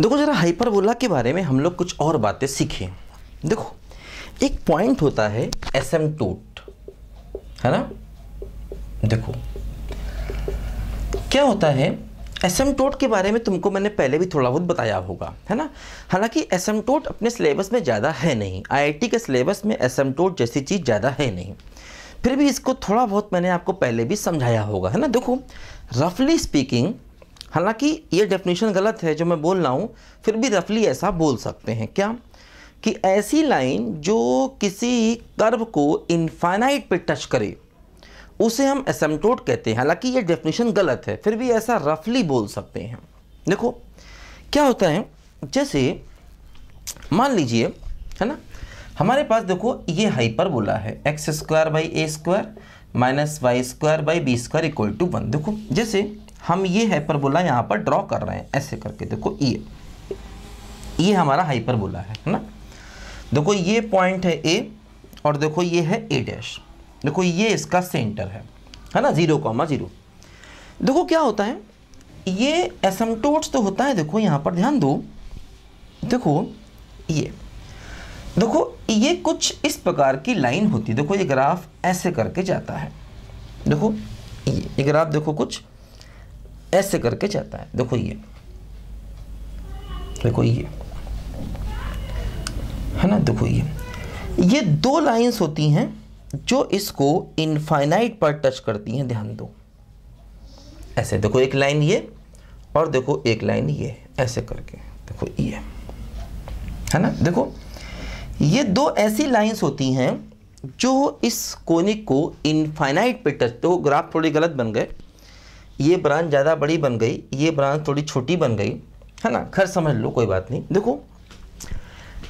देखो ज़रा हाइपरबोला के बारे में हम लोग कुछ और बातें सीखें देखो एक पॉइंट होता है एसएम टूट है ना देखो क्या होता है टोट के बारे में तुमको मैंने पहले भी थोड़ा बहुत बताया होगा है ना हालांकि टोट अपने सिलेबस में ज़्यादा है नहीं आईआईटी के सिलेबस में टोट जैसी चीज़ ज़्यादा है नहीं फिर भी इसको थोड़ा बहुत मैंने आपको पहले भी समझाया होगा है ना देखो रफली स्पीकिंग हालांकि ये डेफिनेशन गलत है जो मैं बोल रहा हूँ फिर भी रफली ऐसा बोल सकते हैं क्या कि ऐसी लाइन जो किसी कर्व को इनफाइनाइट पे टच करे उसे हम एसेमटोट कहते हैं हालांकि ये डेफिनेशन गलत है फिर भी ऐसा रफली बोल सकते हैं देखो क्या होता है जैसे मान लीजिए है ना हमारे पास देखो ये हाइपर बोला है x square by a square minus y square by b square equal to one देखो जैसे हम ये हाइपरबोला यहाँ पर ड्रॉ कर रहे हैं ऐसे करके देखो ये e। ये e हमारा हाइपरबोला है ना देखो ये पॉइंट है ए और देखो ये है ए डैश देखो ये इसका सेंटर है है ना जीरो कॉमा जीरो देखो क्या होता है ये एसमटोट्स तो होता है देखो यहाँ पर ध्यान दो देखो ये देखो ये कुछ इस प्रकार की लाइन होती है देखो ये ग्राफ ऐसे करके जाता है देखो ये ये ग्राफ देखो कुछ ऐसे करके जाता है देखो ये देखो ये है ना देखो ये ये दो लाइंस होती हैं जो इसको इनफाइनाइट पर टच करती हैं ध्यान दो ऐसे देखो एक लाइन ये और देखो एक लाइन ये ऐसे करके देखो ये है ना देखो ये दो ऐसी लाइंस होती हैं जो इस कोनिक को इनफाइनाइट पे टच तो ग्राफ थोड़ी गलत बन गए ये ब्रांच ज़्यादा बड़ी बन गई ये ब्रांच थोड़ी छोटी बन गई है ना खैर समझ लो कोई बात नहीं देखो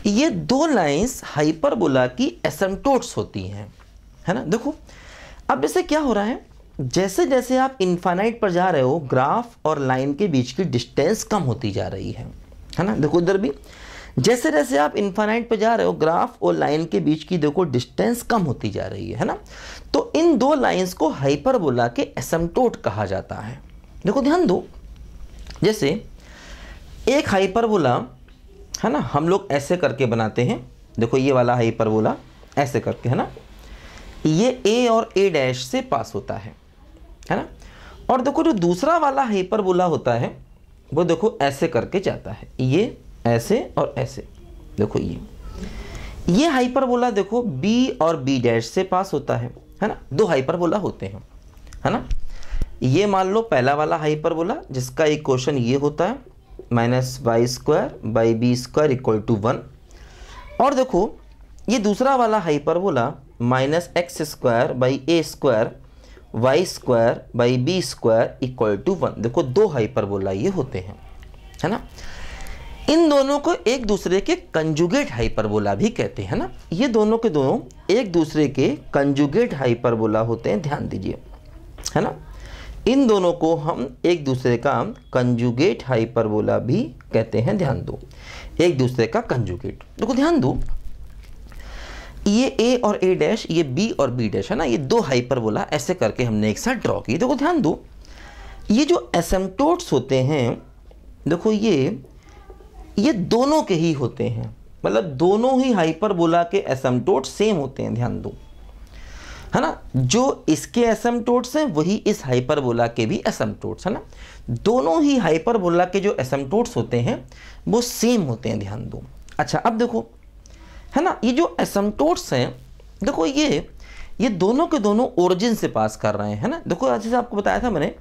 ये दो लाइंस हाइपरबोला की एसमटोट्स होती हैं है ना देखो अब जैसे क्या हो रहा है जैसे जैसे आप इन्फाइनाइट पर जा रहे हो ग्राफ और लाइन के बीच की डिस्टेंस कम होती जा रही है है ना देखो इधर भी जैसे जैसे आप इन्फानाइट पे जा रहे हो ग्राफ और लाइन के बीच की देखो डिस्टेंस कम होती जा रही है है ना तो इन दो लाइंस को हाइपरबोला के एसमटोट कहा जाता है देखो ध्यान दो जैसे एक हाइपरबोला है ना हम लोग ऐसे करके बनाते हैं देखो ये वाला हाइपरबोला ऐसे करके है ना ये ए और ए डैश से पास होता है है ना और देखो जो दूसरा वाला हाइपरबोला होता है वो देखो ऐसे करके जाता है ये ऐसे और ऐसे देखो ये ये हाइपरबोला देखो बी और बी डैश से पास होता है है ना दो हाइपरबोला होते हैं है ना ये मान लो पहला वाला हाइपरबोला जिसका एक क्वेश्चन ये होता है minus y square by b square equal to one और देखो ये दूसरा वाला hyperbola minus x square by a square y square by b square equal to one देखो दो हाइपरबोला ये होते हैं है ना इन दोनों को एक दूसरे के कंजुगेट हाइपरबोला भी कहते हैं ना ये दोनों के दोनों एक दूसरे के कंजुगेट हाइपरबोला होते हैं ध्यान दीजिए है ना इन दोनों को हम एक दूसरे का कंजुगेट हाइपरबोला भी कहते हैं ध्यान दो एक दूसरे का कंजुगेट देखो ध्यान दो ये ए और ए डैश ये बी और बी डैश है ना ये दो हाइपरबोला ऐसे करके हमने एक साथ ड्रॉ की देखो ध्यान दो ये जो एसमटोट्स होते हैं देखो ये ये दोनों के ही होते हैं मतलब दोनों ही हाइपरबोला के एसमटोट सेम होते हैं ध्यान दो है ना जो इसके एसमटोट्स हैं वही इस हाइपरबोला के भी एसमटोट्स है ना दोनों ही हाइपरबोला के जो एसमटोट्स होते हैं वो सेम होते हैं ध्यान दो अच्छा अब देखो है ना ये जो एसमटोट्स हैं देखो ये ये दोनों के दोनों ओरिजिन से पास कर रहे हैं है ना देखो जैसे आपको बताया था मैंने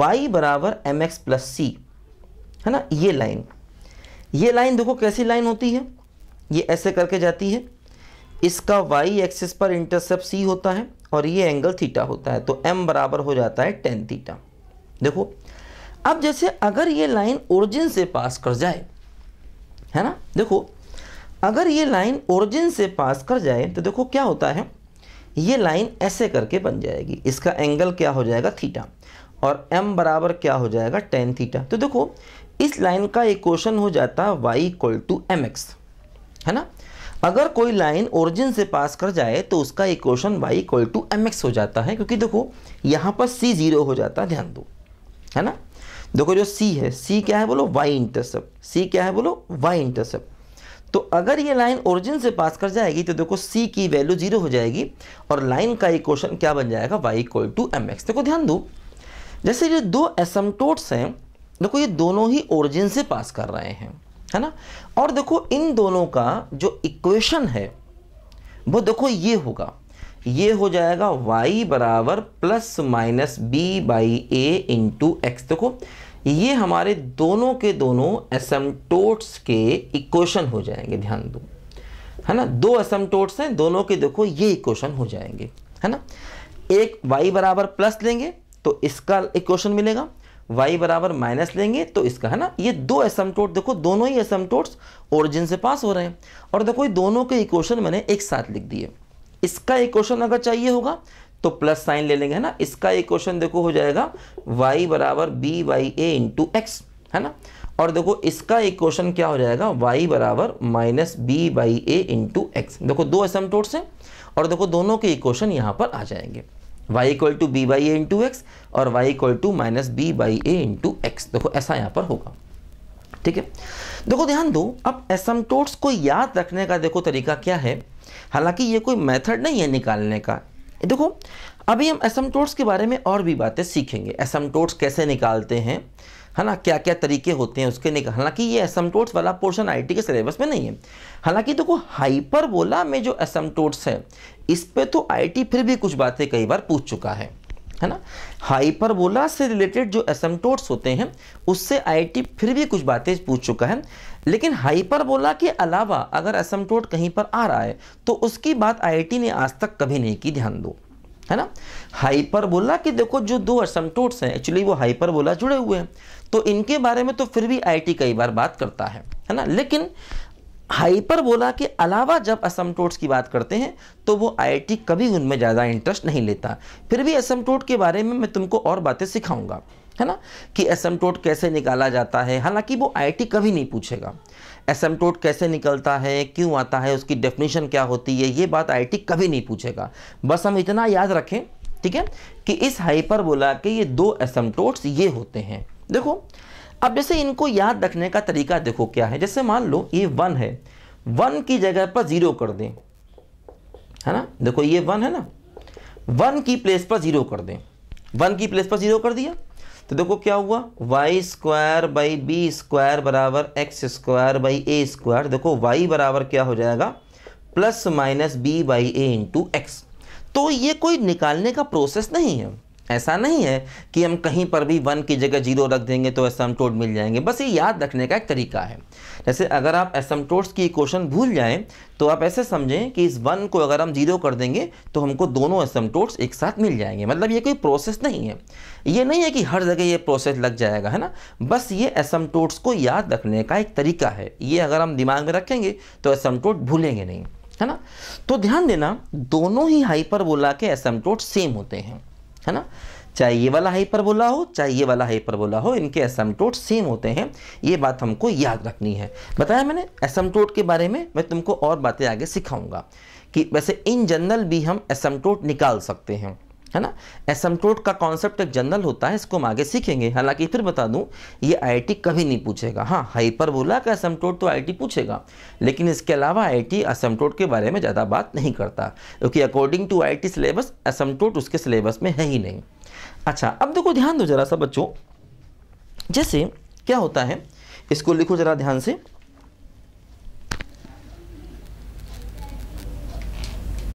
y बराबर एम एक्स प्लस सी है ना ये लाइन ये लाइन देखो कैसी लाइन होती है ये ऐसे करके जाती है इसका y एक्सिस पर इंटरसेप्ट c होता है और ये एंगल थीटा होता है तो m बराबर हो जाता है टेन थीटा देखो अब जैसे अगर ये लाइन ओरिजिन से पास कर जाए है ना देखो अगर ये लाइन ओरिजिन से पास कर जाए तो देखो क्या होता है ये लाइन ऐसे करके बन जाएगी इसका एंगल क्या हो जाएगा थीटा और m बराबर क्या हो जाएगा टेन थीटा तो देखो इस लाइन का क्वेश्चन हो जाता है y इक्वल टू एम है ना अगर कोई लाइन ओरिजिन से पास कर जाए तो उसका equation y equal to m हो जाता है क्योंकि देखो यहाँ पर c जीरो हो जाता है ध्यान दो है ना देखो जो c है c क्या है बोलो y इंटरसेप्ट c क्या है बोलो y इंटरसेप्ट तो अगर ये लाइन ओरिजिन से पास कर जाएगी तो देखो सी की वैल्यू जीरो हो जाएगी और लाइन का इक्वेशन क्या बन जाएगा y equal to m x देखो ध्यान दो जैसे ये दो एसमटोट्स हैं देखो ये दोनों ही ओरिजिन से पास कर रहे हैं है ना और देखो इन दोनों का जो इक्वेशन है वो देखो ये होगा ये हो जाएगा y बराबर plus minus b by a into x देखो ये हमारे दोनों के दोनों एसमटोट्स के इक्वेशन हो जाएंगे ध्यान दो है ना दो एसमटोट्स हैं दोनों के देखो ये इक्वेशन हो जाएंगे है ना एक y बराबर प्लस लेंगे तो इसका इक्वेशन मिलेगा y बराबर माइनस लेंगे तो इसका है ना ये दो एसमटोट देखो दोनों ही एसमटोट्स ओरिजिन से पास हो रहे हैं और देखो ये दोनों के इक्वेशन मैंने एक साथ लिख दिए इसका इक्वेशन अगर चाहिए होगा तो प्लस साइन ले लेंगे है ना इसका एक क्वेश्चन देखो हो जाएगा वाई बराबर b by a into x है ना और देखो इसका एक क्वेश्चन क्या हो जाएगा वाई बराबर minus b by a into x देखो दो एसम टोट्स हैं और देखो दोनों के इक्वेशन यहाँ पर आ जाएंगे y equal to b by a into x और y equal to minus b by a into x देखो ऐसा यहाँ पर होगा ठीक है देखो ध्यान दो अब एसम टोट्स को याद रखने का देखो तरीका क्या है हालांकि ये कोई मेथड नहीं है निकालने का देखो अभी हम एसम के बारे में और भी बातें सीखेंगे एसम कैसे निकालते हैं है ना क्या क्या तरीके होते हैं उसके निकाल हालांकि ये एसम वाला पोर्शन आईटी के सिलेबस में नहीं है हालांकि देखो तो बोला में जो एसमटोट्स है इस पर तो आईटी फिर भी कुछ बातें कई बार पूछ चुका है है ना हाइपरबोला से रिलेटेड जो एसमटोट्स होते हैं उससे आईटी फिर भी कुछ बातें पूछ चुका है लेकिन हाइपरबोला के अलावा अगर असमटोट कहीं पर आ रहा है तो उसकी बात आईआईटी ने आज तक कभी नहीं की ध्यान दो है ना हाइपरबोला के देखो जो दो असमटोट्स हैं एक्चुअली वो हाइपरबोला जुड़े हुए हैं तो इनके बारे में तो फिर भी आई कई बार बात करता है है ना लेकिन हाइपरबोला के अलावा जब असमटोट्स की बात करते हैं तो वो आई कभी उनमें ज़्यादा इंटरेस्ट नहीं लेता फिर भी असमटोट के बारे में मैं तुमको और बातें सिखाऊंगा है ना कि एसमटोट कैसे निकाला जाता है हालांकि वो आईआईटी कभी नहीं पूछेगा एसमटोट कैसे निकलता है क्यों आता है उसकी डेफिनेशन क्या होती है ये बात आईआईटी कभी नहीं पूछेगा बस हम इतना याद रखें ठीक है कि इस हाइपर बोला के ये दो एसमटोट्स ये होते हैं देखो अब जैसे इनको याद रखने का तरीका देखो क्या है जैसे मान लो ये वन है वन की जगह पर ज़ीरो कर दें है ना देखो ये वन है ना वन की प्लेस पर ज़ीरो कर दें वन की प्लेस पर ज़ीरो कर दिया तो देखो क्या हुआ y square by b square बराबर x square by a square देखो वाई बराबर क्या हो जाएगा plus minus b by a into x तो ये कोई निकालने का प्रोसेस नहीं है ऐसा नहीं है कि हम कहीं पर भी वन की जगह जीरो रख देंगे तो एसम टोट मिल जाएंगे बस ये याद रखने का एक तरीका है जैसे अगर आप एसम टोट्स की इक्वेशन भूल जाएं तो आप ऐसे समझें कि इस वन को अगर हम जीरो कर देंगे तो हमको दोनों एसम टोट्स एक साथ मिल जाएंगे मतलब ये कोई प्रोसेस नहीं है ये नहीं है कि हर जगह ये प्रोसेस लग जाएगा है ना बस ये एसम टोट्स को याद रखने का एक तरीका है ये अगर हम दिमाग में रखेंगे तो एसम टोट भूलेंगे नहीं है ना तो ध्यान देना दोनों ही हाइपरबोला के एसम टोट सेम होते हैं है ना चाहे ये वाला हाइपरबोला हो चाहे ये वाला हाइपरबोला हो इनके एसमटोट सेम होते हैं ये बात हमको याद रखनी है बताया मैंने एसमटोट के बारे में मैं तुमको और बातें आगे सिखाऊंगा कि वैसे इन जनरल भी हम एसमटोट निकाल सकते हैं है ना एसमटोट का कॉन्सेप्ट एक जनरल होता है इसको हम आगे सीखेंगे हालांकि फिर बता दूं ये आईटी कभी नहीं पूछेगा हाँ बोला का एसमटोट तो आईटी पूछेगा लेकिन इसके अलावा आईटी एसमटोट के बारे में ज़्यादा बात नहीं करता क्योंकि according to IT syllabus asymptote उसके सिलेबस में है ही नहीं अच्छा अब देखो ध्यान दो जरा सा बच्चों जैसे क्या होता है इसको लिखो जरा ध्यान से